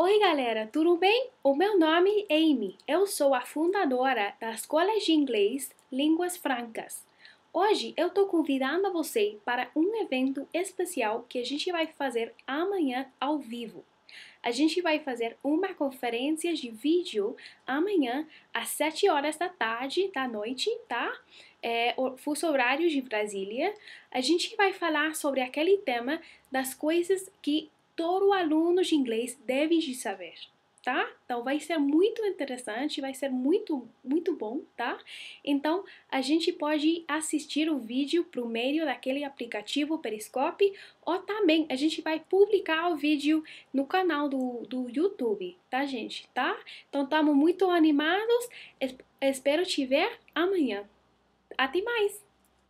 Oi, galera, tudo bem? O meu nome é Amy. Eu sou a fundadora da Escola de Inglês Línguas Francas. Hoje eu estou convidando você para um evento especial que a gente vai fazer amanhã ao vivo. A gente vai fazer uma conferência de vídeo amanhã às 7 horas da tarde, da noite, tá? É, o fuso horário de Brasília. A gente vai falar sobre aquele tema das coisas que todo aluno de inglês deve saber, tá? Então vai ser muito interessante, vai ser muito, muito bom, tá? Então a gente pode assistir o vídeo por meio daquele aplicativo Periscope ou também a gente vai publicar o vídeo no canal do, do YouTube, tá, gente? Tá? Então estamos muito animados, espero te ver amanhã. Até mais!